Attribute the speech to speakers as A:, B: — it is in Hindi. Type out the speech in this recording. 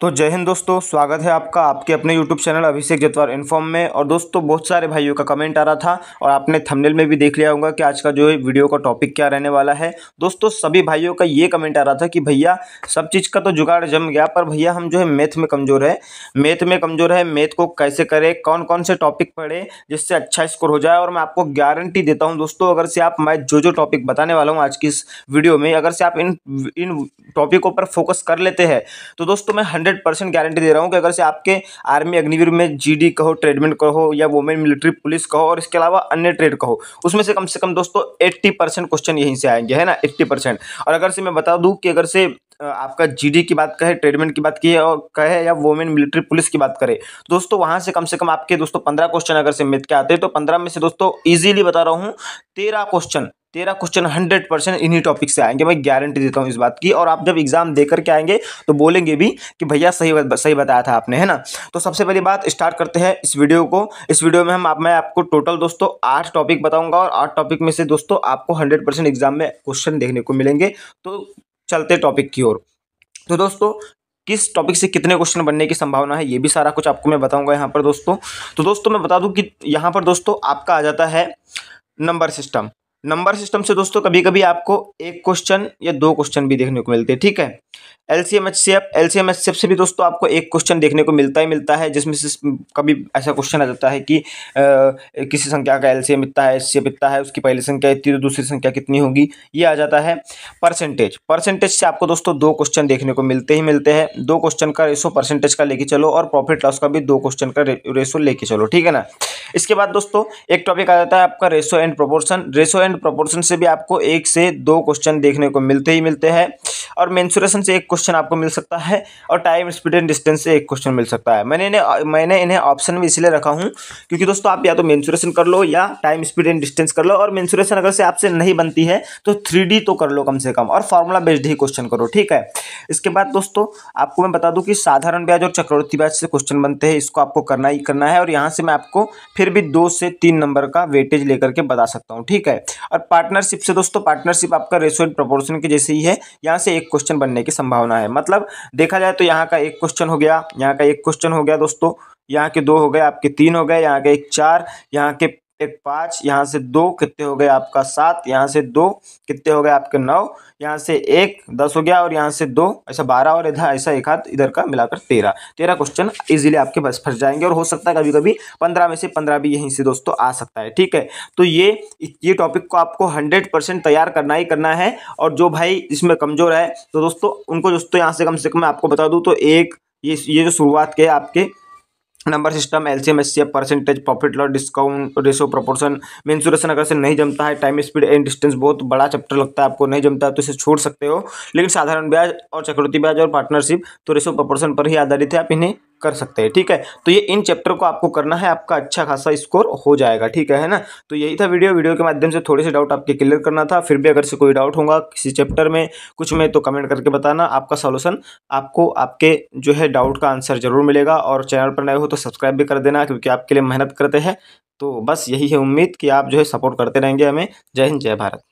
A: तो जय हिंद दोस्तों स्वागत है आपका आपके अपने YouTube channel Abhishek Jatwar inform में और दोस्तों बहुत सारे भाइयों का कमेंट आ रहा था और आपने थंबनेल में भी देख लिया होगा कि आज का जो है वीडियो का टॉपिक क्या रहने वाला है दोस्तों सभी भाइयों का ये कमेंट आ रहा था कि भैया सब चीज़ का तो जुगाड़ जम गया पर भैया हम जो है मैथ में कमज़ोर है मैथ में कमज़ोर है मैथ को कैसे करें कौन कौन से टॉपिक पढ़े जिससे अच्छा स्कोर हो जाए और मैं आपको गारंटी देता हूँ दोस्तों अगर से आप मैं जो जो टॉपिक बताने वाला हूँ आज की इस वीडियो में अगर से आप इन इन टॉपिकों पर फोकस कर लेते हैं तो दोस्तों मैं हंड्रेड परसेंट गारंटी दे रहा हूँ कि अगर से आपके आर्मी अग्निवीर में जीडी कहो ट्रेडमेंट कहो या वुमेन मिलिट्री पुलिस कहो और इसके अलावा अन्य ट्रेड कहो उसमें से कम से कम दोस्तों एट्टी परसेंट क्वेश्चन यहीं से आएंगे है ना एट्टी परसेंट और अगर से मैं बता दूँ कि अगर से आपका जीडी की बात कहे ट्रेडमेंट की बात की है और कहे या वोमेन मिलिट्री पुलिस की बात करे दोस्तों वहाँ से कम से कम आपके दोस्तों पंद्रह क्वेश्चन अगर से मिथ के आते हैं तो पंद्रह में से दोस्तों ईजिली बता रहा हूँ तेरह क्वेश्चन तेरह क्वेश्चन हंड्रेड परसेंट इन्हीं टॉपिक से आएंगे मैं गारंटी देता हूँ इस बात की और आप जब एग्जाम दे करके आएंगे तो बोलेंगे भी कि भैया सही सही बताया था आपने है ना तो सबसे पहली बात स्टार्ट करते हैं इस वीडियो को इस वीडियो में हम आप मैं आपको टोटल दोस्तों आठ टॉपिक बताऊंगा और आठ टॉपिक में से दोस्तों आपको हंड्रेड परसेंट एग्जाम में क्वेश्चन देखने को मिलेंगे तो चलते टॉपिक की ओर तो दोस्तों किस टॉपिक से कितने क्वेश्चन बनने की संभावना है ये भी सारा कुछ आपको मैं बताऊंगा यहाँ पर दोस्तों तो दोस्तों मैं बता दूं कि यहाँ पर दोस्तों आपका आ जाता है नंबर सिस्टम नंबर सिस्टम से दोस्तों कभी कभी आपको एक क्वेश्चन या दो क्वेश्चन भी देखने को मिलते हैं ठीक है L C M H C F L C M H C F से भी दोस्तों आपको एक क्वेश्चन देखने को मिलता ही मिलता है जिसमें से कभी ऐसा क्वेश्चन आ जाता है कि आ, किसी संख्या का एल सी एम इतना है एच सी एफ इतना है उसकी पहली संख्या इतनी तो दूसरी संख्या कितनी होगी ये आ जाता है परसेंटेज परसेंटेज से आपको दोस्तों दो क्वेश्चन देखने को मिलते ही मिलते हैं दो क्वेश्चन का रेसो परसेंटेज का लेके चलो और प्रॉफिट लॉस का भी दो क्वेश्चन का रेसो लेके चलो ठीक है ना इसके बाद दोस्तों एक टॉपिक आ जाता है आपका ratio and proportion ratio and proportion से भी आपको एक से दो क्वेश्चन देखने को मिलते ही मिलते हैं और मेंसुरेशन से एक क्वेश्चन आपको मिल सकता है और टाइम स्पीड एंड डिस्टेंस से एक क्वेश्चन मिल सकता है मैंने इन्हें मैंने इन्हें ऑप्शन में इसलिए रखा हूँ क्योंकि दोस्तों आप या तो मैंसुरेशन कर लो या टाइम स्पीड एंड डिस्टेंस कर लो और मैंसुरेशन अगर से आपसे नहीं बनती है तो थ्री तो कर लो कम से कम और फार्मूला बेस्ड ही क्वेश्चन करो ठीक है इसके बाद दोस्तों आपको मैं बता दूँ कि साधारण ब्याज और चक्रवर्ती ब्याज से क्वेश्चन बनते हैं इसको आपको करना ही करना है और यहाँ से मैं आपको फिर भी दो से तीन नंबर का वेटेज लेकर के बता सकता हूँ ठीक है और पार्टनरशिप से दोस्तों पार्टनरशिप आपका रेशो एंड प्रपोर्शन के जैसे ही है यहाँ से एक एक क्वेश्चन बनने की संभावना है मतलब देखा जाए तो यहाँ का एक क्वेश्चन हो गया यहाँ का एक क्वेश्चन हो गया दोस्तों यहाँ के दो हो गए आपके तीन हो गए यहाँ के एक चार यहाँ के एक पाँच यहाँ से दो कितने हो गए आपका सात यहाँ से दो कितने हो गए आपके नौ यहाँ से एक दस हो गया और यहाँ से दो ऐसा बारह और इधर ऐसा एक हाथ इधर का मिलाकर तेरह तेरह क्वेश्चन इजीली आपके बस फंस जाएंगे और हो सकता है कभी कभी पंद्रह में से पंद्रह भी यहीं से दोस्तों आ सकता है ठीक है तो ये ये टॉपिक को आपको हंड्रेड परसेंट तैयार करना ही करना है और जो भाई इसमें कमज़ोर है तो दोस्तों उनको दोस्तों यहाँ से कम से कम मैं आपको बता दूँ तो एक ये ये जो शुरुआत के आपके number system L C M S C F percentage profit loss discount ratio proportion mensuration अगर से नहीं जमता है टाइम स्पीड एंड डिस्टेंस बहुत बड़ा चैप्टर लगता है आपको नहीं जमता है तो इसे छोड़ सकते हो लेकिन साधारण ब्याज और चक्रवर्ती ब्याज और पार्टनरशिप तो रेशो प्रोपोर्शन पर ही आधारित है आप इन्हें कर सकते हैं ठीक है तो ये इन चैप्टर को आपको करना है आपका अच्छा खासा स्कोर हो जाएगा ठीक है ना तो यही था वीडियो वीडियो के माध्यम से थोड़े से डाउट आपके क्लियर करना था फिर भी अगर से कोई डाउट होगा किसी चैप्टर में कुछ में तो कमेंट करके बताना आपका सोल्यूशन आपको आपके जो है डाउट का आंसर जरूर मिलेगा और चैनल पर नए हो तो सब्सक्राइब भी कर देना क्योंकि आपके लिए मेहनत करते हैं तो बस यही है उम्मीद कि आप जो है सपोर्ट करते रहेंगे हमें जय हिंद जय भारत